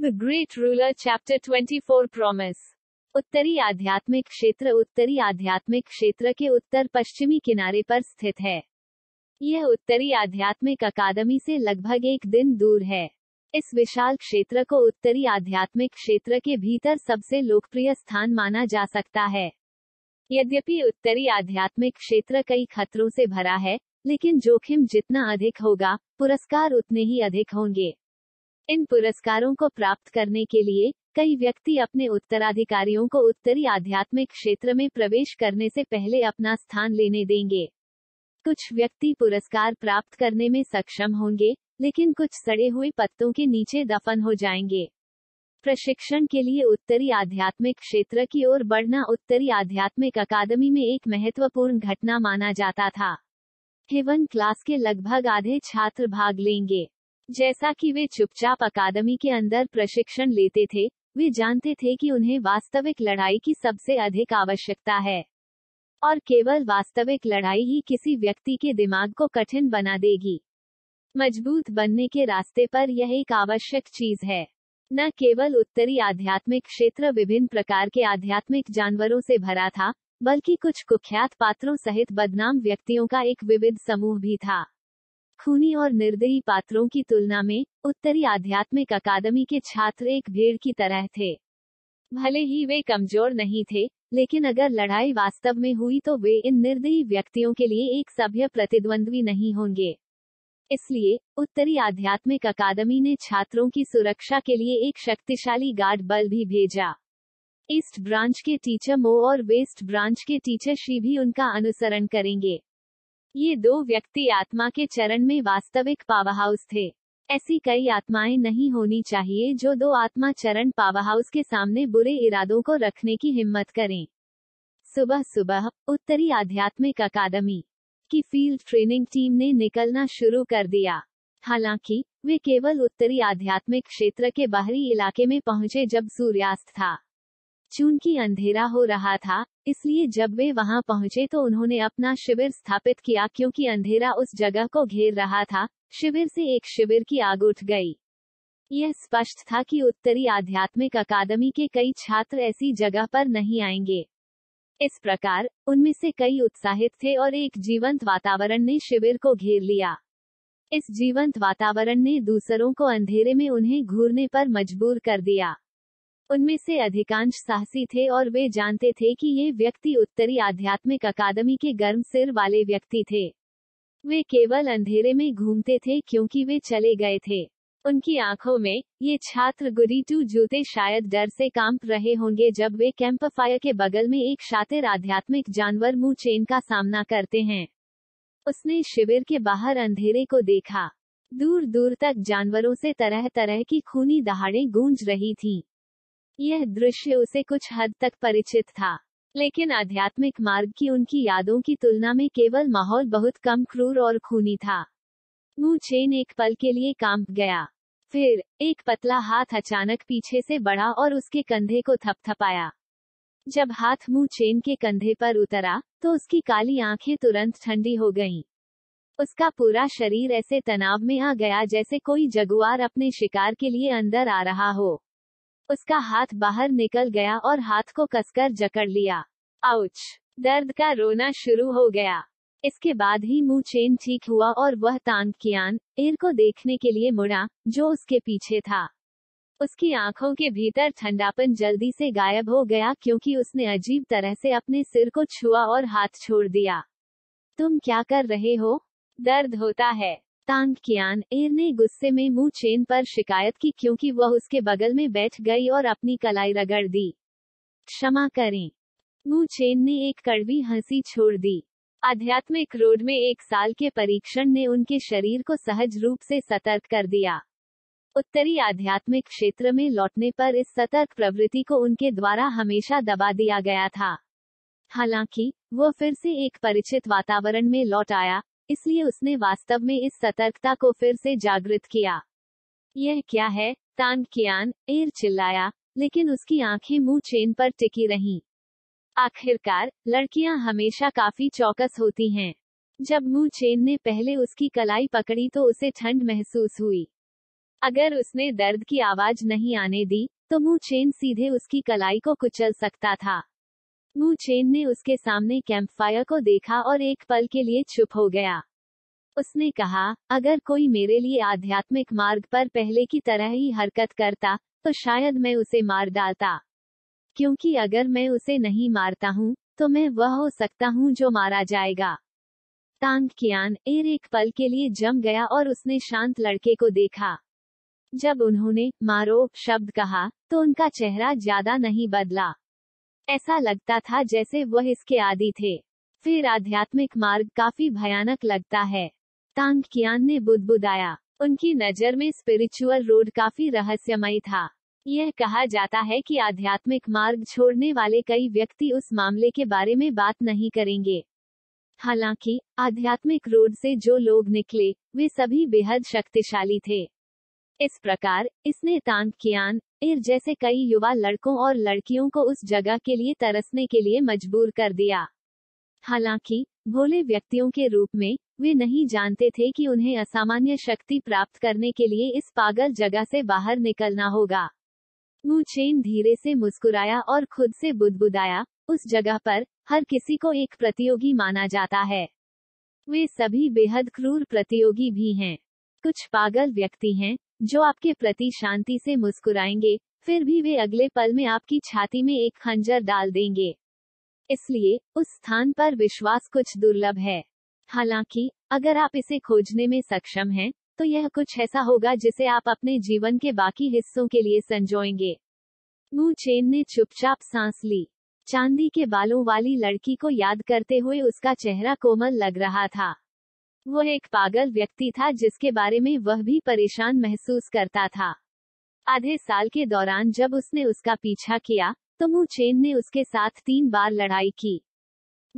The great ruler chapter 24 promise उत्तरी आध्यात्मिक क्षेत्र उत्तरी आध्यात्मिक क्षेत्र के उत्तर पश्चिमी किनारे पर स्थित है यह उत्तरी आध्यात्मिक अकादमी से लगभग एक दिन दूर है इस विशाल क्षेत्र को उत्तरी आध्यात्मिक क्षेत्र के भीतर सबसे लोकप्रिय स्थान माना जा सकता है यद्यपि उत्तरी आध्यात्मिक क्षेत्र कई खतरों से भरा है लेकिन जोखिम जितना अधिक होगा पुरस्कार उतने ही अधिक होंगे इन पुरस्कारों को प्राप्त करने के लिए कई व्यक्ति अपने उत्तराधिकारियों को उत्तरी आध्यात्मिक क्षेत्र में प्रवेश करने से पहले अपना स्थान लेने देंगे कुछ व्यक्ति पुरस्कार प्राप्त करने में सक्षम होंगे लेकिन कुछ सड़े हुए पत्तों के नीचे दफन हो जाएंगे प्रशिक्षण के लिए उत्तरी आध्यात्मिक क्षेत्र की ओर बढ़ना उत्तरी आध्यात्मिक अकादमी में एक महत्वपूर्ण घटना माना जाता था हेवन क्लास के लगभग आधे छात्र भाग लेंगे जैसा कि वे चुपचाप अकादमी के अंदर प्रशिक्षण लेते थे वे जानते थे कि उन्हें वास्तविक लड़ाई की सबसे अधिक आवश्यकता है और केवल वास्तविक लड़ाई ही किसी व्यक्ति के दिमाग को कठिन बना देगी मजबूत बनने के रास्ते पर यह एक आवश्यक चीज है न केवल उत्तरी आध्यात्मिक क्षेत्र विभिन्न प्रकार के आध्यात्मिक जानवरों से भरा था बल्कि कुछ कुख्यात पात्रों सहित बदनाम व्यक्तियों का एक विविध समूह भी था खूनी और निर्दयी पात्रों की तुलना में उत्तरी आध्यात्मिक अकादमी के छात्र एक भेड़ की तरह थे भले ही वे कमजोर नहीं थे लेकिन अगर लड़ाई वास्तव में हुई तो वे इन निर्दयी व्यक्तियों के लिए एक सभ्य प्रतिद्वंद्वी नहीं होंगे इसलिए उत्तरी आध्यात्मिक अकादमी ने छात्रों की सुरक्षा के लिए एक शक्तिशाली गार्ड बल भी भेजा ईस्ट ब्रांच के टीचर मो और वेस्ट ब्रांच के टीचर श्री भी उनका अनुसरण करेंगे ये दो व्यक्ति आत्मा के चरण में वास्तविक पावरहाउस थे ऐसी कई आत्माएं नहीं होनी चाहिए जो दो आत्मा चरण पावरहाउस के सामने बुरे इरादों को रखने की हिम्मत करें सुबह सुबह उत्तरी आध्यात्मिक अकादमी की फील्ड ट्रेनिंग टीम ने निकलना शुरू कर दिया हालांकि वे केवल उत्तरी आध्यात्मिक क्षेत्र के बाहरी इलाके में पहुंचे जब सूर्यास्त था चूंकि अंधेरा हो रहा था इसलिए जब वे वहां पहुंचे तो उन्होंने अपना शिविर स्थापित किया क्योंकि अंधेरा उस जगह को घेर रहा था शिविर से एक शिविर की आग उठ गई यह स्पष्ट था कि उत्तरी आध्यात्मिक अकादमी के कई छात्र ऐसी जगह पर नहीं आएंगे इस प्रकार उनमें से कई उत्साहित थे और एक जीवंत वातावरण ने शिविर को घेर लिया इस जीवंत वातावरण ने दूसरों को अंधेरे में उन्हें घूरने पर मजबूर कर दिया उनमें से अधिकांश साहसी थे और वे जानते थे कि ये व्यक्ति उत्तरी आध्यात्मिक अकादमी के गर्म सिर वाले व्यक्ति थे वे केवल अंधेरे में घूमते थे क्योंकि वे चले गए थे उनकी आंखों में ये छात्र गुरीटू जूते शायद डर से कांप रहे होंगे जब वे कैंप फायर के बगल में एक शातिर आध्यात्मिक जानवर मुंह चेन का सामना करते हैं उसने शिविर के बाहर अंधेरे को देखा दूर दूर तक जानवरों से तरह तरह की खूनी दहाड़े गूंज रही थीं। यह दृश्य उसे कुछ हद तक परिचित था लेकिन आध्यात्मिक मार्ग की उनकी यादों की तुलना में केवल माहौल बहुत कम क्रूर और खूनी था मुंह चेन एक पल के लिए कांप गया फिर एक पतला हाथ अचानक पीछे से बढ़ा और उसके कंधे को थपथपाया जब हाथ मुंह चेन के कंधे पर उतरा तो उसकी काली आंखें तुरंत ठंडी हो गईं। उसका पूरा शरीर ऐसे तनाव में आ गया जैसे कोई जगुआर अपने शिकार के लिए अंदर आ रहा हो उसका हाथ बाहर निकल गया और हाथ को कसकर जकड़ लिया आउच दर्द का रोना शुरू हो गया इसके बाद ही मुंह चेन ठीक हुआ और वह तांग कियान एर को देखने के लिए मुड़ा जो उसके पीछे था उसकी आंखों के भीतर ठंडापन जल्दी से गायब हो गया क्योंकि उसने अजीब तरह से अपने सिर को छुआ और हाथ छोड़ दिया तुम क्या कर रहे हो दर्द होता है कियान एर ने गुस्से में मुंह चेन पर शिकायत की क्योंकि वह उसके बगल में बैठ गई और अपनी कलाई रगड़ दी क्षमा करें मुंह चेन ने एक कड़वी हंसी छोड़ दी आध्यात्मिक रोड में एक साल के परीक्षण ने उनके शरीर को सहज रूप से सतर्क कर दिया उत्तरी आध्यात्मिक क्षेत्र में लौटने पर इस सतर्क प्रवृत्ति को उनके द्वारा हमेशा दबा दिया गया था हालांकि वो फिर से एक परिचित वातावरण में लौट आया इसलिए उसने वास्तव में इस सतर्कता को फिर से जागृत किया यह क्या है तान कियान एर चिल्लाया लेकिन उसकी आंखें मुंह चेन पर टिकी रहीं। आखिरकार लड़कियां हमेशा काफी चौकस होती हैं। जब मुंह चेन ने पहले उसकी कलाई पकड़ी तो उसे ठंड महसूस हुई अगर उसने दर्द की आवाज नहीं आने दी तो मुंह चेन सीधे उसकी कलाई को कुचल सकता था वू चेन ने उसके सामने कैंप फायर को देखा और एक पल के लिए चुप हो गया उसने कहा अगर कोई मेरे लिए आध्यात्मिक मार्ग पर पहले की तरह ही हरकत करता तो शायद मैं उसे मार डालता क्योंकि अगर मैं उसे नहीं मारता हूँ तो मैं वह हो सकता हूँ जो मारा जाएगा तांग कियान एर एक पल के लिए जम गया और उसने शांत लड़के को देखा जब उन्होंने मारो शब्द कहा तो उनका चेहरा ज्यादा नहीं बदला ऐसा लगता था जैसे वह इसके आदि थे फिर आध्यात्मिक मार्ग काफी भयानक लगता है तांग कियान ने बुदबुदाया उनकी नजर में स्पिरिचुअल रोड काफी रहस्यमय था यह कहा जाता है कि आध्यात्मिक मार्ग छोड़ने वाले कई व्यक्ति उस मामले के बारे में बात नहीं करेंगे हालांकि आध्यात्मिक रोड से जो लोग निकले वे सभी बेहद शक्तिशाली थे इस प्रकार इसने कियान इर जैसे कई युवा लड़कों और लड़कियों को उस जगह के लिए तरसने के लिए मजबूर कर दिया हालांकि भोले व्यक्तियों के रूप में वे नहीं जानते थे कि उन्हें असामान्य शक्ति प्राप्त करने के लिए इस पागल जगह से बाहर निकलना होगा चेन धीरे से मुस्कुराया और खुद से बुदबुदाया उस जगह पर हर किसी को एक प्रतियोगी माना जाता है वे सभी बेहद क्रूर प्रतियोगी भी हैं कुछ पागल व्यक्ति हैं जो आपके प्रति शांति से मुस्कुराएंगे फिर भी वे अगले पल में आपकी छाती में एक खंजर डाल देंगे इसलिए उस स्थान पर विश्वास कुछ दुर्लभ है हालांकि अगर आप इसे खोजने में सक्षम हैं, तो यह कुछ ऐसा होगा जिसे आप अपने जीवन के बाकी हिस्सों के लिए संजोएंगे मुंह चेन ने चुपचाप सांस ली चांदी के बालों वाली लड़की को याद करते हुए उसका चेहरा कोमल लग रहा था वह एक पागल व्यक्ति था जिसके बारे में वह भी परेशान महसूस करता था आधे साल के दौरान जब उसने उसका पीछा किया तो मुँह चेन ने उसके साथ तीन बार लड़ाई की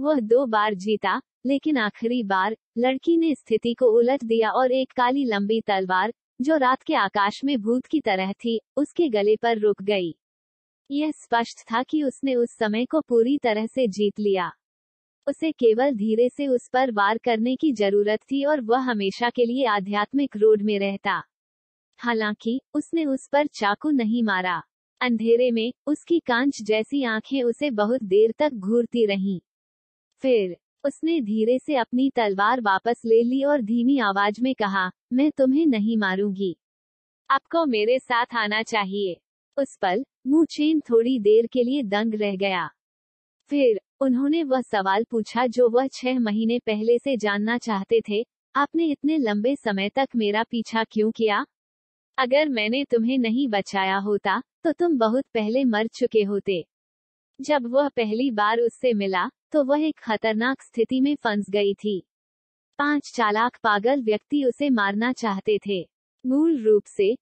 वह दो बार जीता लेकिन आखिरी बार लड़की ने स्थिति को उलट दिया और एक काली लंबी तलवार जो रात के आकाश में भूत की तरह थी उसके गले पर रुक गई यह स्पष्ट था कि उसने उस समय को पूरी तरह से जीत लिया उसे केवल धीरे से उस पर वार करने की जरूरत थी और वह हमेशा के लिए आध्यात्मिक रोड में रहता हालांकि उसने उस पर चाकू नहीं मारा अंधेरे में उसकी कांच जैसी आंखें उसे बहुत देर तक घूरती रहीं। फिर उसने धीरे से अपनी तलवार वापस ले ली और धीमी आवाज में कहा मैं तुम्हें नहीं मारूंगी आपको मेरे साथ आना चाहिए उस पल मुँह चेन थोड़ी देर के लिए दंग रह गया फिर उन्होंने वह सवाल पूछा जो वह छह महीने पहले से जानना चाहते थे आपने इतने लंबे समय तक मेरा पीछा क्यों किया अगर मैंने तुम्हें नहीं बचाया होता तो तुम बहुत पहले मर चुके होते जब वह पहली बार उससे मिला तो वह एक खतरनाक स्थिति में फंस गई थी पांच चालाक पागल व्यक्ति उसे मारना चाहते थे मूल रूप से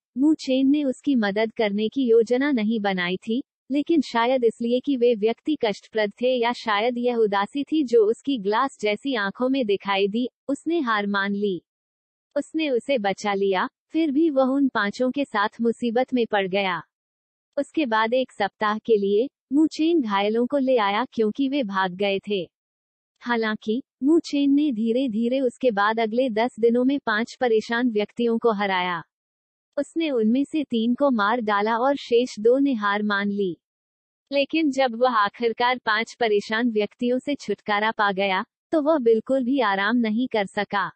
चेन ने उसकी मदद करने की योजना नहीं बनाई थी लेकिन शायद इसलिए कि वे व्यक्ति कष्टप्रद थे या शायद यह उदासी थी जो उसकी ग्लास जैसी आंखों में दिखाई दी उसने हार मान ली उसने उसे बचा लिया फिर भी वह उन पांचों के साथ मुसीबत में पड़ गया उसके बाद एक सप्ताह के लिए मुचेन घायलों को ले आया क्योंकि वे भाग गए थे हालांकि मुचेन ने धीरे धीरे उसके बाद अगले दस दिनों में पांच परेशान व्यक्तियों को हराया उसने उनमें से तीन को मार डाला और शेष दो ने हार मान ली लेकिन जब वह आखिरकार पांच परेशान व्यक्तियों से छुटकारा पा गया तो वह बिल्कुल भी आराम नहीं कर सका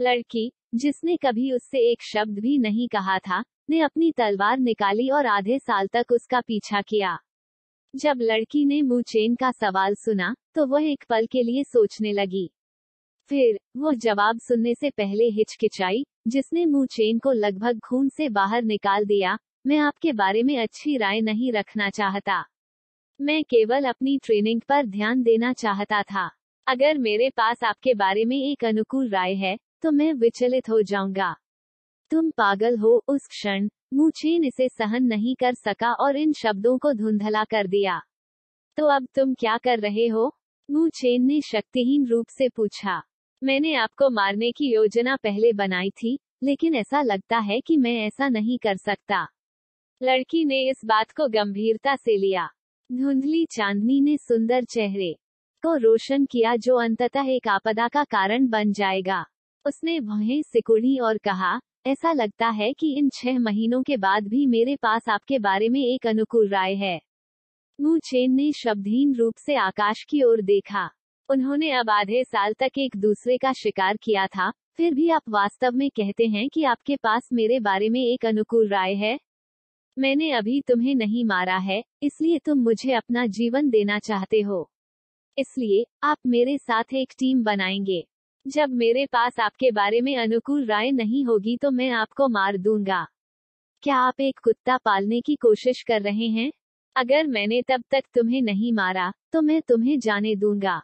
लड़की जिसने कभी उससे एक शब्द भी नहीं कहा था ने अपनी तलवार निकाली और आधे साल तक उसका पीछा किया जब लड़की ने मुचेन का सवाल सुना तो वह एक पल के लिए सोचने लगी फिर वह जवाब सुनने से पहले हिचकिचाई जिसने मुंह चेन को लगभग खून से बाहर निकाल दिया मैं आपके बारे में अच्छी राय नहीं रखना चाहता मैं केवल अपनी ट्रेनिंग पर ध्यान देना चाहता था अगर मेरे पास आपके बारे में एक अनुकूल राय है तो मैं विचलित हो जाऊंगा तुम पागल हो उस क्षण मुचेन इसे सहन नहीं कर सका और इन शब्दों को धुंधला कर दिया तो अब तुम क्या कर रहे हो मुचेन ने शक्तिहीन रूप से पूछा मैंने आपको मारने की योजना पहले बनाई थी लेकिन ऐसा लगता है कि मैं ऐसा नहीं कर सकता लड़की ने इस बात को गंभीरता से लिया धुंधली चांदनी ने सुंदर चेहरे को रोशन किया जो अंततः एक आपदा का कारण बन जाएगा उसने भौहें सिकुड़ी और कहा ऐसा लगता है कि इन छह महीनों के बाद भी मेरे पास आपके बारे में एक अनुकूल राय है मुचेन ने शब्दहीन रूप से आकाश की ओर देखा उन्होंने अब आधे साल तक एक दूसरे का शिकार किया था फिर भी आप वास्तव में कहते हैं कि आपके पास मेरे बारे में एक अनुकूल राय है मैंने अभी तुम्हें नहीं मारा है इसलिए तुम मुझे अपना जीवन देना चाहते हो इसलिए आप मेरे साथ एक टीम बनाएंगे जब मेरे पास आपके बारे में अनुकूल राय नहीं होगी तो मैं आपको मार दूंगा क्या आप एक कुत्ता पालने की कोशिश कर रहे हैं अगर मैंने तब तक तुम्हें नहीं मारा तो मैं तुम्हें जाने दूंगा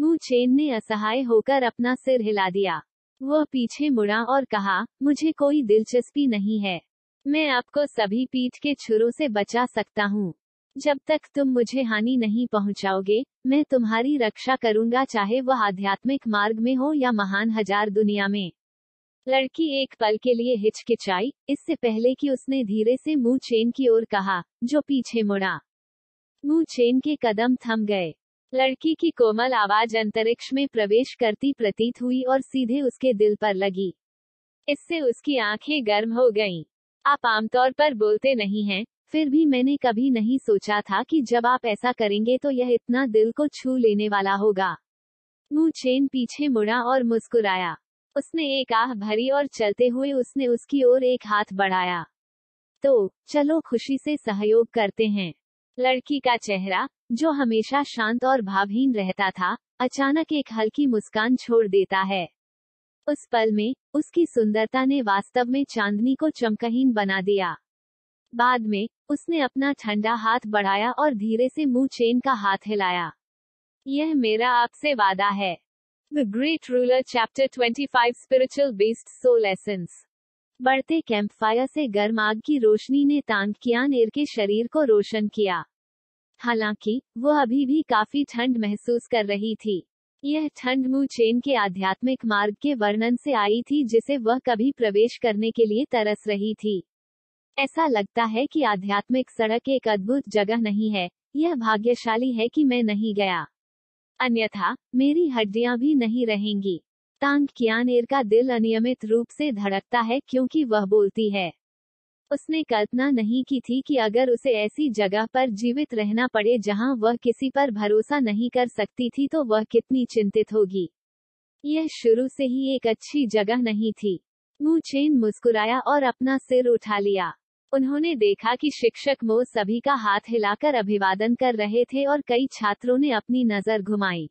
चेन ने असहाय होकर अपना सिर हिला दिया वह पीछे मुड़ा और कहा मुझे कोई दिलचस्पी नहीं है मैं आपको सभी पीठ के छुरों से बचा सकता हूँ जब तक तुम मुझे हानि नहीं पहुँचाओगे मैं तुम्हारी रक्षा करूँगा चाहे वह आध्यात्मिक मार्ग में हो या महान हजार दुनिया में लड़की एक पल के लिए हिचकिचाई इससे पहले कि उसने धीरे से मुंह चेन की ओर कहा जो पीछे मुड़ा मुंह चेन के कदम थम गए लड़की की कोमल आवाज अंतरिक्ष में प्रवेश करती प्रतीत हुई और सीधे उसके दिल पर लगी इससे उसकी आंखें गर्म हो गईं। आप आमतौर पर बोलते नहीं हैं, फिर भी मैंने कभी नहीं सोचा था कि जब आप ऐसा करेंगे तो यह इतना दिल को छू लेने वाला होगा मुंह चेन पीछे मुड़ा और मुस्कुराया उसने एक आह भरी और चलते हुए उसने उसकी ओर एक हाथ बढ़ाया तो चलो खुशी से सहयोग करते हैं लड़की का चेहरा जो हमेशा शांत और भावहीन रहता था अचानक एक हल्की मुस्कान छोड़ देता है उस पल में उसकी सुंदरता ने वास्तव में चांदनी को चमकहीन बना दिया बाद में उसने अपना ठंडा हाथ बढ़ाया और धीरे से मुंह चेन का हाथ हिलाया यह मेरा आपसे वादा है the great ruler chapter twenty five spiritual based soul essence बढ़ते कैंप फायर से गर्म आग की रोशनी ने तांकियान एर के शरीर को रोशन किया हालांकि वो अभी भी काफी ठंड महसूस कर रही थी यह ठंड चेन के आध्यात्मिक मार्ग के वर्णन से आई थी जिसे वह कभी प्रवेश करने के लिए तरस रही थी ऐसा लगता है कि आध्यात्मिक सड़क एक अद्भुत जगह नहीं है यह भाग्यशाली है कि मैं नहीं गया अन्यथा मेरी हड्डियां भी नहीं रहेंगी तांग कियानेर का दिल अनियमित रूप से धड़कता है क्योंकि वह बोलती है उसने कल्पना नहीं की थी कि अगर उसे ऐसी जगह पर जीवित रहना पड़े जहां वह किसी पर भरोसा नहीं कर सकती थी तो वह कितनी चिंतित होगी यह शुरू से ही एक अच्छी जगह नहीं थी मु चेन मुस्कुराया और अपना सिर उठा लिया उन्होंने देखा कि शिक्षक मो सभी का हाथ हिलाकर अभिवादन कर रहे थे और कई छात्रों ने अपनी नजर घुमाई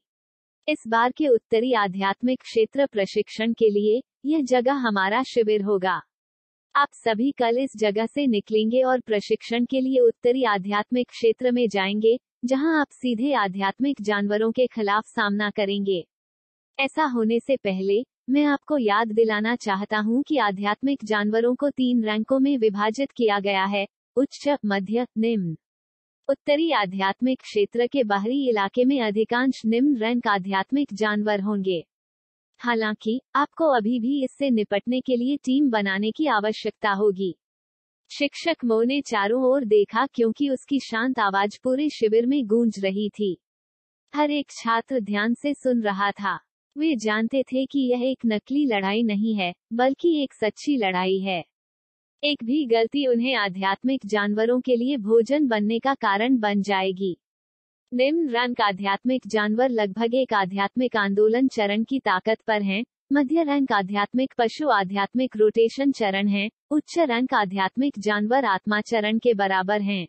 इस बार के उत्तरी आध्यात्मिक क्षेत्र प्रशिक्षण के लिए यह जगह हमारा शिविर होगा आप सभी कल इस जगह से निकलेंगे और प्रशिक्षण के लिए उत्तरी आध्यात्मिक क्षेत्र में जाएंगे जहां आप सीधे आध्यात्मिक जानवरों के खिलाफ सामना करेंगे ऐसा होने से पहले मैं आपको याद दिलाना चाहता हूं कि आध्यात्मिक जानवरों को तीन रैंकों में विभाजित किया गया है उच्च मध्य निम्न उत्तरी आध्यात्मिक क्षेत्र के बाहरी इलाके में अधिकांश निम्न रैंक आध्यात्मिक जानवर होंगे हालांकि आपको अभी भी इससे निपटने के लिए टीम बनाने की आवश्यकता होगी शिक्षक मो ने चारों ओर देखा क्योंकि उसकी शांत आवाज पूरे शिविर में गूंज रही थी हर एक छात्र ध्यान से सुन रहा था वे जानते थे कि यह एक नकली लड़ाई नहीं है बल्कि एक सच्ची लड़ाई है एक भी गलती उन्हें आध्यात्मिक जानवरों के लिए भोजन बनने का कारण बन जाएगी निम्न रंग आध्यात्मिक जानवर लगभग एक आध्यात्मिक आंदोलन चरण की ताकत पर हैं, मध्य रंग आध्यात्मिक पशु आध्यात्मिक रोटेशन चरण है उच्च रंग आध्यात्मिक जानवर आत्मा चरण के बराबर हैं।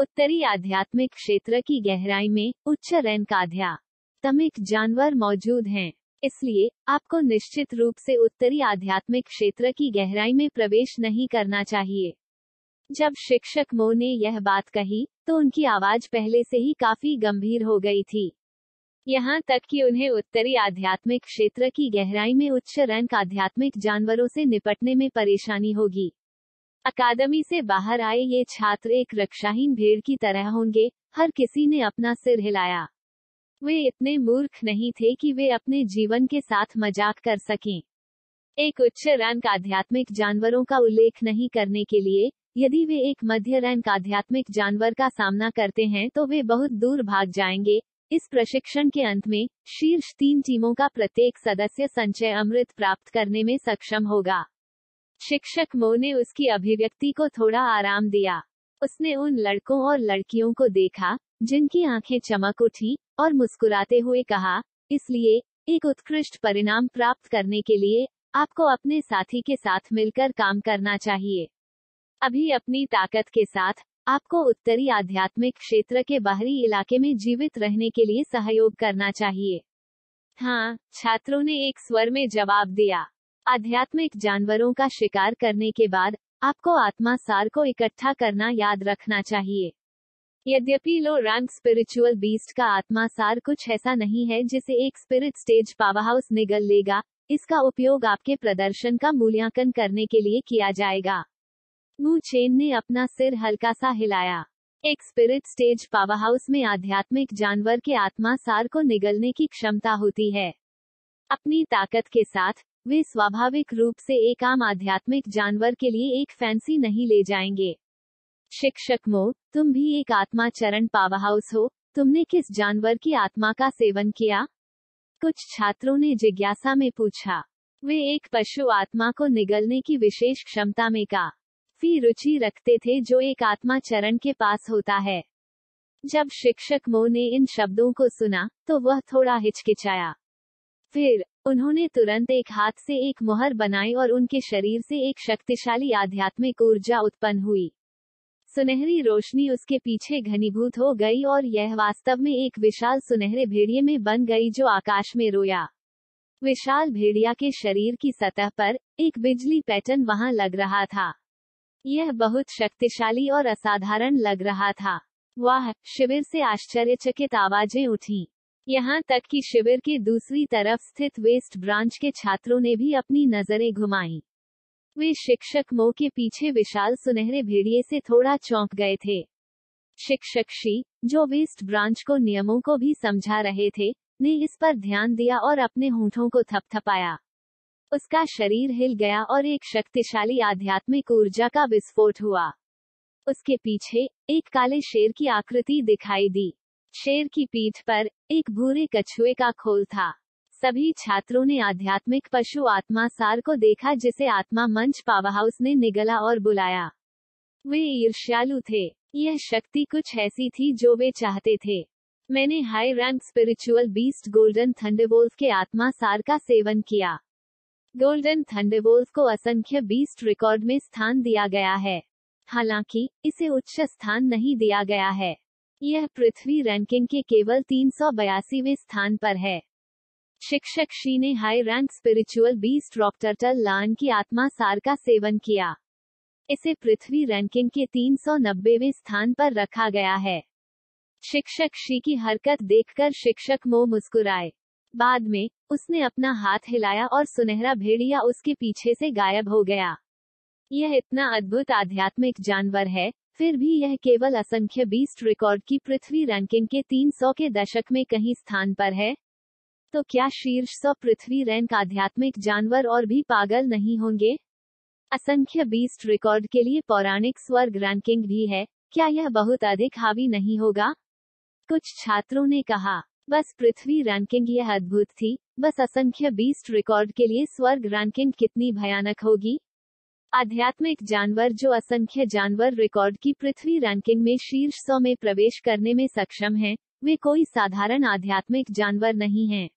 उत्तरी आध्यात्मिक क्षेत्र की गहराई में उच्च रैंक आध्या तमिक जानवर मौजूद हैं इसलिए आपको निश्चित रूप से उत्तरी आध्यात्मिक क्षेत्र की गहराई में प्रवेश नहीं करना चाहिए जब शिक्षक मो ने यह बात कही तो उनकी आवाज पहले से ही काफी गंभीर हो गई थी यहाँ तक कि उन्हें उत्तरी आध्यात्मिक क्षेत्र की गहराई में उच्च रैंक आध्यात्मिक जानवरों से निपटने में परेशानी होगी अकादमी से बाहर आए ये छात्र एक रक्षाहीन भेड़ की तरह होंगे हर किसी ने अपना सिर हिलाया वे इतने मूर्ख नहीं थे कि वे अपने जीवन के साथ मजाक कर सकें एक उच्च रैंक आध्यात्मिक जानवरों का उल्लेख नहीं करने के लिए यदि वे एक मध्य रैंक आध्यात्मिक जानवर का सामना करते हैं तो वे बहुत दूर भाग जाएंगे इस प्रशिक्षण के अंत में शीर्ष तीन टीमों का प्रत्येक सदस्य संचय अमृत प्राप्त करने में सक्षम होगा शिक्षक मो ने उसकी अभिव्यक्ति को थोड़ा आराम दिया उसने उन लड़कों और लड़कियों को देखा जिनकी आंखें चमक उठी और मुस्कुराते हुए कहा इसलिए एक उत्कृष्ट परिणाम प्राप्त करने के लिए आपको अपने साथी के साथ मिलकर काम करना चाहिए अभी अपनी ताकत के साथ आपको उत्तरी आध्यात्मिक क्षेत्र के बाहरी इलाके में जीवित रहने के लिए सहयोग करना चाहिए हाँ छात्रों ने एक स्वर में जवाब दिया आध्यात्मिक जानवरों का शिकार करने के बाद आपको आत्मा सार को इकट्ठा करना याद रखना चाहिए यद्यपि लो रैंक स्पिरिचुअल बीस्ट का आत्मा सार कुछ ऐसा नहीं है जिसे एक स्पिरिट स्टेज पावरहाउस निगल लेगा इसका उपयोग आपके प्रदर्शन का मूल्यांकन करने के लिए किया जाएगा मू चेन ने अपना सिर हल्का सा हिलाया एक स्पिरिट स्टेज पावर हाउस में आध्यात्मिक जानवर के आत्मा सार को निगलने की क्षमता होती है अपनी ताकत के साथ वे स्वाभाविक रूप से एक आम आध्यात्मिक जानवर के लिए एक फैंसी नहीं ले जाएंगे शिक्षक मो तुम भी एक आत्मा चरण पावरहाउस हो तुमने किस जानवर की आत्मा का सेवन किया कुछ छात्रों ने जिज्ञासा में पूछा वे एक पशु आत्मा को निगलने की विशेष क्षमता में का फी रुचि रखते थे जो एक आत्मा चरण के पास होता है जब शिक्षक मो ने इन शब्दों को सुना तो वह थोड़ा हिचकिचाया फिर उन्होंने तुरंत एक हाथ से एक मोहर बनाई और उनके शरीर से एक शक्तिशाली आध्यात्मिक ऊर्जा उत्पन्न हुई सुनहरी रोशनी उसके पीछे घनीभूत हो गई और यह वास्तव में एक विशाल सुनहरे भेड़िए में बन गई जो आकाश में रोया विशाल भेड़िया के शरीर की सतह पर एक बिजली पैटर्न वहां लग रहा था यह बहुत शक्तिशाली और असाधारण लग रहा था वाह शिविर से आश्चर्यचकित आवाजें उठी यहाँ तक कि शिविर के दूसरी तरफ स्थित वेस्ट ब्रांच के छात्रों ने भी अपनी नजरें घुमाई वे शिक्षक मो के पीछे विशाल सुनहरे भेड़िए से थोड़ा चौंक गए थे शिक्षक श्री जो वेस्ट ब्रांच को नियमों को भी समझा रहे थे ने इस पर ध्यान दिया और अपने होठों को थपथपाया उसका शरीर हिल गया और एक शक्तिशाली आध्यात्मिक ऊर्जा का विस्फोट हुआ उसके पीछे एक काले शेर की आकृति दिखाई दी शेर की पीठ पर एक भूरे कछुए का खोल था सभी छात्रों ने आध्यात्मिक पशु आत्मा सार को देखा जिसे आत्मा मंच हाउस ने निगला और बुलाया वे ईर्ष्यालु थे यह शक्ति कुछ ऐसी थी जो वे चाहते थे मैंने high rank spiritual beast golden thunderbolt के आत्मा सार का सेवन किया गोल्डन थंडरबोल्ट को असंख्य बीस्ट रिकॉर्ड में स्थान दिया गया है हालांकि इसे उच्च स्थान नहीं दिया गया है यह पृथ्वी रैंकिंग के केवल तीन सौ बयासीवे स्थान पर है शिक्षक श्री ने high rank spiritual beast rock turtle लान की आत्मा सार का सेवन किया इसे पृथ्वी रैंकिंग के तीन सौ नब्बेवे स्थान पर रखा गया है शिक्षक श्री की हरकत देखकर शिक्षक मोह मुस्कुराए बाद में उसने अपना हाथ हिलाया और सुनहरा भेड़िया उसके पीछे से गायब हो गया यह इतना अद्भुत आध्यात्मिक जानवर है फिर भी यह केवल असंख्य बीस्ट रिकॉर्ड की पृथ्वी रैंकिंग के 300 के दशक में कहीं स्थान पर है तो क्या शीर्ष सौ पृथ्वी रैंक आध्यात्मिक जानवर और भी पागल नहीं होंगे असंख्य बीस्ट रिकॉर्ड के लिए पौराणिक स्वर्ग रैंकिंग भी है क्या यह बहुत अधिक हावी नहीं होगा कुछ छात्रों ने कहा बस पृथ्वी रैंकिंग यह अद्भुत थी बस असंख्य बीस्ट रिकॉर्ड के लिए स्वर्ग रैंकिंग कितनी भयानक होगी आध्यात्मिक जानवर जो असंख्य जानवर रिकॉर्ड की पृथ्वी रैंकिंग में शीर्ष सौ में प्रवेश करने में सक्षम हैं, वे कोई साधारण आध्यात्मिक जानवर नहीं हैं।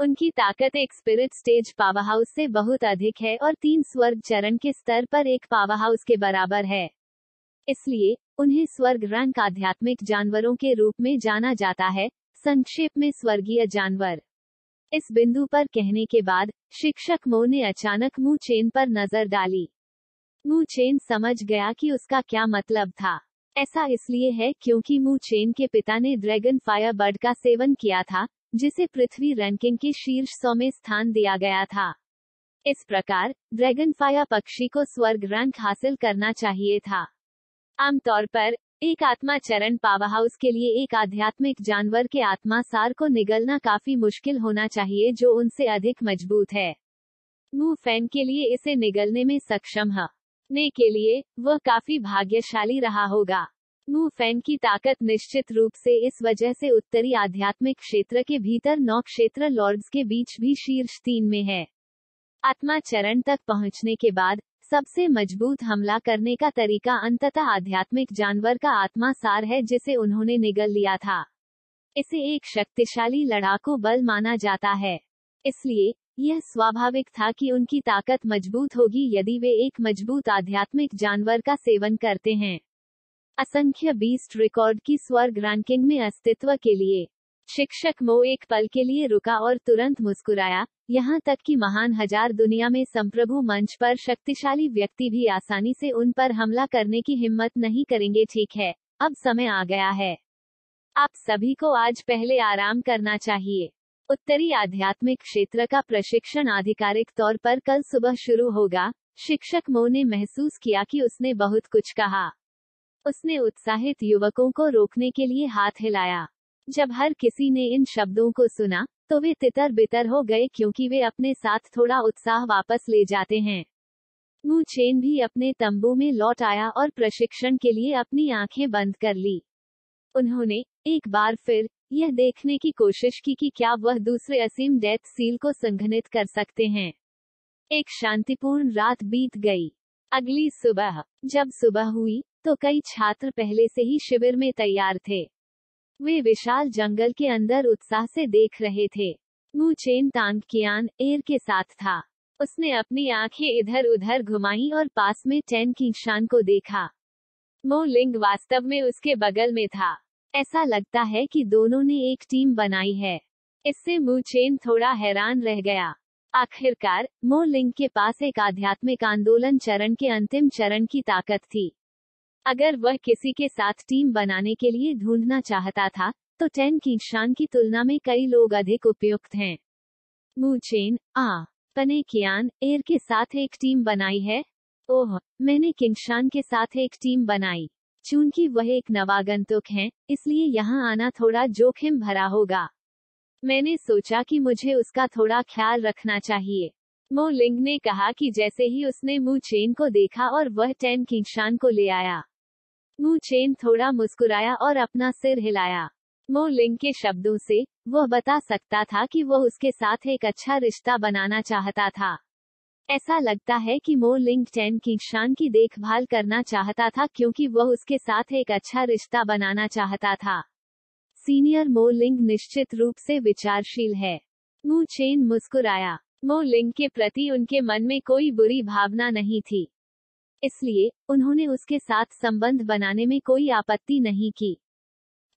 उनकी ताकत एक स्पिरिट स्टेज पावर हाउस से बहुत अधिक है और तीन स्वर्ग चरण के स्तर पर एक पावर हाउस के बराबर है इसलिए उन्हें स्वर्ग रंग आध्यात्मिक जानवरों के रूप में जाना जाता है संक्षेप में स्वर्गीय जानवर इस बिंदु पर कहने के बाद शिक्षक मो ने अचानक मुंह चेन पर नजर डाली मुंह चेन समझ गया कि उसका क्या मतलब था ऐसा इसलिए है क्योंकि मुंह चेन के पिता ने ड्रैगन फायर बर्ड का सेवन किया था जिसे पृथ्वी रैंकिंग के शीर्ष सौ में स्थान दिया गया था इस प्रकार ड्रैगन फाया पक्षी को स्वर्ग रैंक हासिल करना चाहिए था आमतौर पर एक आत्मा चरण पावरहाउस के लिए एक आध्यात्मिक जानवर के आत्मा सार को निगलना काफी मुश्किल होना चाहिए जो उनसे अधिक मजबूत है मु फैन के लिए इसे निगलने में सक्षम है ने के लिए वह काफी भाग्यशाली रहा होगा फैन की ताकत निश्चित रूप से इस वजह से उत्तरी आध्यात्मिक क्षेत्र के भीतर नौ क्षेत्र लॉर्ड्स के बीच भी शीर्ष तीन में है आत्मा चरण तक पहुंचने के बाद सबसे मजबूत हमला करने का तरीका अंततः आध्यात्मिक जानवर का आत्मा सार है जिसे उन्होंने निगल लिया था इसे एक शक्तिशाली लड़ाकू बल माना जाता है इसलिए यह स्वाभाविक था कि उनकी ताकत मजबूत होगी यदि वे एक मजबूत आध्यात्मिक जानवर का सेवन करते हैं असंख्य बीस्ट रिकॉर्ड की स्वर्ग रैंकिंग में अस्तित्व के लिए शिक्षक मो एक पल के लिए रुका और तुरंत मुस्कुराया यहाँ तक कि महान हजार दुनिया में संप्रभु मंच पर शक्तिशाली व्यक्ति भी आसानी से उन पर हमला करने की हिम्मत नहीं करेंगे ठीक है अब समय आ गया है आप सभी को आज पहले आराम करना चाहिए उत्तरी आध्यात्मिक क्षेत्र का प्रशिक्षण आधिकारिक तौर पर कल सुबह शुरू होगा शिक्षक मो ने महसूस किया कि उसने बहुत कुछ कहा उसने उत्साहित युवकों को रोकने के लिए हाथ हिलाया जब हर किसी ने इन शब्दों को सुना तो वे तितर बितर हो गए क्योंकि वे अपने साथ थोड़ा उत्साह वापस ले जाते हैं मु चेन भी अपने तंबू में लौट आया और प्रशिक्षण के लिए अपनी आंखें बंद कर ली उन्होंने एक बार फिर यह देखने की कोशिश की कि क्या वह दूसरे असीम डेथ सील को संघनित कर सकते हैं एक शांतिपूर्ण रात बीत गई अगली सुबह जब सुबह हुई तो कई छात्र पहले से ही शिविर में तैयार थे वे विशाल जंगल के अंदर उत्साह से देख रहे थे वू चेन तांग कियान एयर के साथ था उसने अपनी आंखें इधर उधर घुमाई और पास में टेन की शान को देखा मो लिंग वास्तव में उसके बगल में था ऐसा लगता है कि दोनों ने एक टीम बनाई है इससे मुचेन चेन थोड़ा हैरान रह गया आखिरकार मो लिंग के पास एक आध्यात्मिक आंदोलन चरण के अंतिम चरण की ताकत थी अगर वह किसी के साथ टीम बनाने के लिए ढूंढना चाहता था तो टेन की शान की तुलना में कई लोग अधिक उपयुक्त हैं मुचेन आ पने कियान एयर के साथ एक टीम बनाई है ओह मैंने किंगशान के साथ एक टीम बनाई चूंकि वह एक नवागंतुक हैं, इसलिए यहाँ आना थोड़ा जोखिम भरा होगा मैंने सोचा कि मुझे उसका थोड़ा ख्याल रखना चाहिए मो लिंग ने कहा कि जैसे ही उसने मुचेन को देखा और वह टेन किंगशान को ले आया मु चेन थोड़ा मुस्कुराया और अपना सिर हिलाया मो लिंग के शब्दों से वह बता सकता था कि वह उसके साथ एक अच्छा रिश्ता बनाना चाहता था ऐसा लगता है कि मो लिंग टेन की शान की देखभाल करना चाहता था क्योंकि वह उसके साथ एक अच्छा रिश्ता बनाना चाहता था सीनियर मो लिंग निश्चित रूप से विचारशील है मु चेन मुस्कुराया मो लिंग के प्रति उनके मन में कोई बुरी भावना नहीं थी इसलिए उन्होंने उसके साथ संबंध बनाने में कोई आपत्ति नहीं की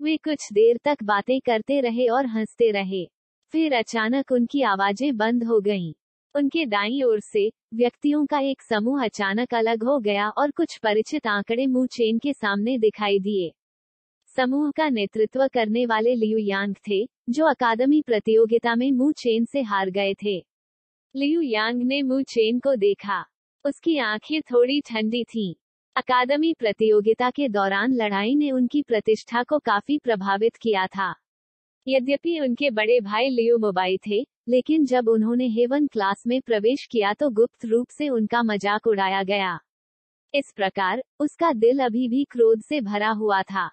वे कुछ देर तक बातें करते रहे और हंसते रहे फिर अचानक उनकी आवाजें बंद हो गईं। उनके दाईं ओर से व्यक्तियों का एक समूह अचानक अलग हो गया और कुछ परिचित आंकड़े मुंह चेन के सामने दिखाई दिए समूह का नेतृत्व करने वाले लियू यांग थे जो अकादमी प्रतियोगिता में मुंह चेन से हार गए थे लियू यांग ने मुंह चेन को देखा उसकी आंखें थोड़ी ठंडी थी अकादमी प्रतियोगिता के दौरान लड़ाई ने उनकी प्रतिष्ठा को काफी प्रभावित किया था यद्यपि उनके बड़े भाई लियो मोबाई थे लेकिन जब उन्होंने हेवन क्लास में प्रवेश किया तो गुप्त रूप से उनका मजाक उड़ाया गया इस प्रकार उसका दिल अभी भी क्रोध से भरा हुआ था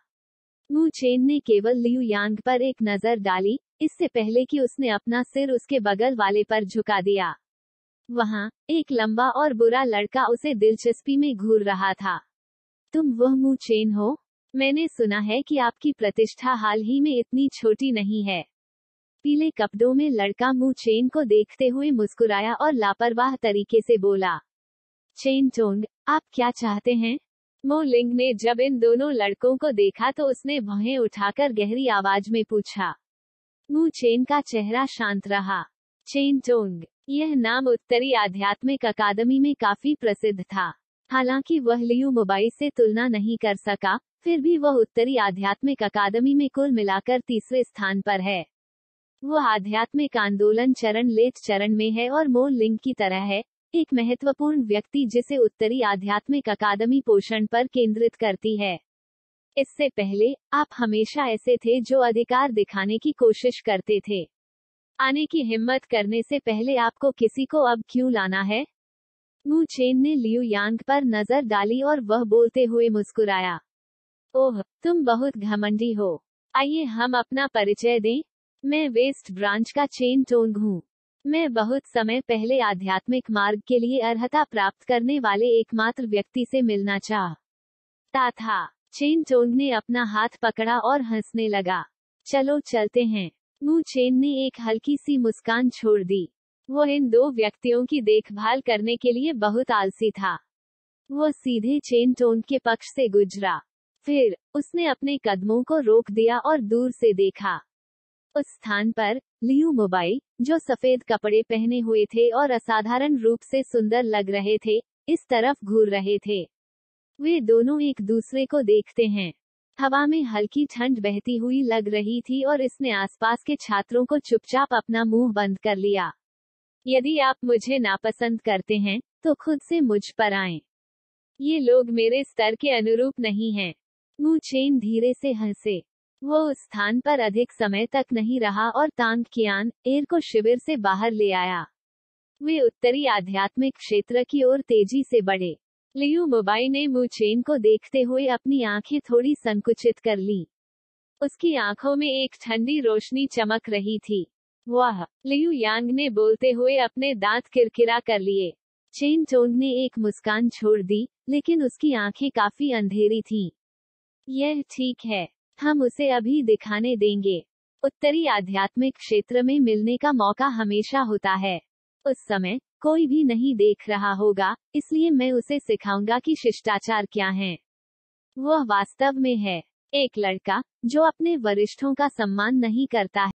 मु चेन ने केवल लियू यांग पर एक नजर डाली इससे पहले कि उसने अपना सिर उसके बगल वाले पर झुका दिया वहाँ एक लंबा और बुरा लड़का उसे दिलचस्पी में घूर रहा था तुम वह मुँह चेन हो मैंने सुना है कि आपकी प्रतिष्ठा हाल ही में इतनी छोटी नहीं है पीले कपड़ों में लड़का मुँह चेन को देखते हुए मुस्कुराया और लापरवाह तरीके से बोला चेन टोंग आप क्या चाहते हैं मो लिंग ने जब इन दोनों लड़कों को देखा तो उसने भहें उठाकर गहरी आवाज में पूछा मुँह चेन का चेहरा शांत रहा चेन टोंग यह नाम उत्तरी आध्यात्मिक अकादमी में काफी प्रसिद्ध था हालांकि वह लियू मोबाइल से तुलना नहीं कर सका फिर भी वह उत्तरी आध्यात्मिक अकादमी में कुल मिलाकर तीसरे स्थान पर है वह आध्यात्मिक आंदोलन चरण लेट चरण में है और मोल लिंग की तरह है एक महत्वपूर्ण व्यक्ति जिसे उत्तरी आध्यात्मिक अकादमी पोषण पर केंद्रित करती है इससे पहले आप हमेशा ऐसे थे जो अधिकार दिखाने की कोशिश करते थे आने की हिम्मत करने से पहले आपको किसी को अब क्यों लाना है मू चेन ने लियू यांग पर नजर डाली और वह बोलते हुए मुस्कुराया ओह तुम बहुत घमंडी हो आइए हम अपना परिचय दें मैं वेस्ट ब्रांच का चेन टोंग हूँ मैं बहुत समय पहले आध्यात्मिक मार्ग के लिए अर्हता प्राप्त करने वाले एकमात्र व्यक्ति से मिलना चाहता था चेन टोंग ने अपना हाथ पकड़ा और हंसने लगा चलो चलते हैं चेन ने एक हल्की सी मुस्कान छोड़ दी वो इन दो व्यक्तियों की देखभाल करने के लिए बहुत आलसी था वो सीधे चेन टोन के पक्ष से गुजरा फिर उसने अपने कदमों को रोक दिया और दूर से देखा उस स्थान पर लियू मोबाई जो सफेद कपड़े पहने हुए थे और असाधारण रूप से सुंदर लग रहे थे इस तरफ घूर रहे थे वे दोनों एक दूसरे को देखते हैं हवा में हल्की ठंड बहती हुई लग रही थी और इसने आसपास के छात्रों को चुपचाप अपना मुंह बंद कर लिया यदि आप मुझे नापसंद करते हैं तो खुद से मुझ पर आए ये लोग मेरे स्तर के अनुरूप नहीं हैं। चेन धीरे से हंसे वो उस स्थान पर अधिक समय तक नहीं रहा और तांग कियान एयर को शिविर से बाहर ले आया वे उत्तरी आध्यात्मिक क्षेत्र की ओर तेजी से बढ़े लियू मोबाई ने मुचेन को देखते हुए अपनी आंखें थोड़ी संकुचित कर ली उसकी आंखों में एक ठंडी रोशनी चमक रही थी वाह लियू यांग ने बोलते हुए अपने दांत किरकिरा कर लिए चेन चोंग ने एक मुस्कान छोड़ दी लेकिन उसकी आंखें काफी अंधेरी थी यह ठीक है हम उसे अभी दिखाने देंगे उत्तरी आध्यात्मिक क्षेत्र में मिलने का मौका हमेशा होता है उस समय कोई भी नहीं देख रहा होगा इसलिए मैं उसे सिखाऊंगा कि शिष्टाचार क्या है वह वास्तव में है एक लड़का जो अपने वरिष्ठों का सम्मान नहीं करता है